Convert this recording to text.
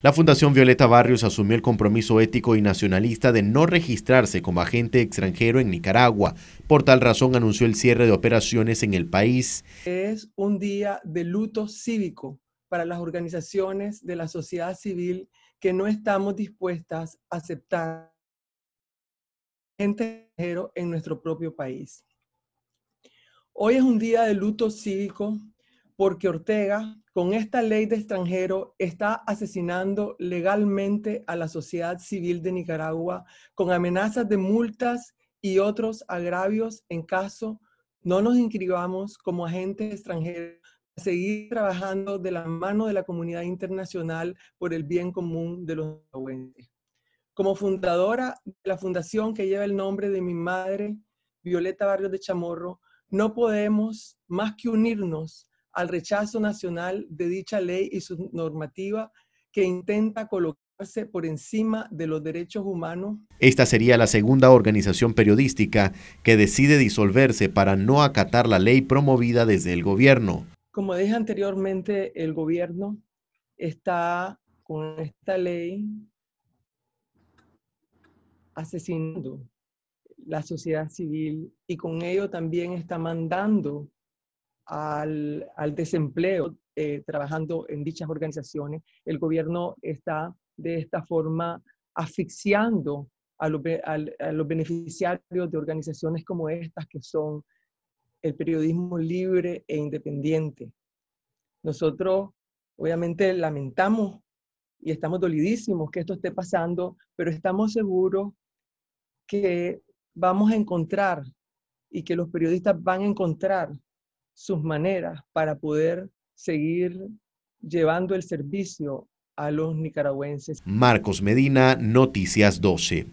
La Fundación Violeta Barrios asumió el compromiso ético y nacionalista de no registrarse como agente extranjero en Nicaragua. Por tal razón anunció el cierre de operaciones en el país. Es un día de luto cívico para las organizaciones de la sociedad civil que no estamos dispuestas a aceptar gente extranjero en nuestro propio país. Hoy es un día de luto cívico porque Ortega, con esta ley de extranjero, está asesinando legalmente a la sociedad civil de Nicaragua con amenazas de multas y otros agravios en caso no nos inscribamos como agentes extranjeros a seguir trabajando de la mano de la comunidad internacional por el bien común de los nicaragüenses. Como fundadora de la fundación que lleva el nombre de mi madre, Violeta Barrios de Chamorro, no podemos más que unirnos al rechazo nacional de dicha ley y su normativa que intenta colocarse por encima de los derechos humanos. Esta sería la segunda organización periodística que decide disolverse para no acatar la ley promovida desde el gobierno. Como dije anteriormente, el gobierno está con esta ley asesinando la sociedad civil y con ello también está mandando al, desempleo eh, trabajando en dichas organizaciones. El gobierno está de esta forma asfixiando a los, a los beneficiarios de organizaciones como estas que son el periodismo libre e independiente. Nosotros obviamente lamentamos y estamos dolidísimos que esto esté pasando, pero estamos seguros que vamos a encontrar y que los periodistas van a encontrar sus maneras para poder seguir llevando el servicio a los nicaragüenses. Marcos Medina, Noticias 12.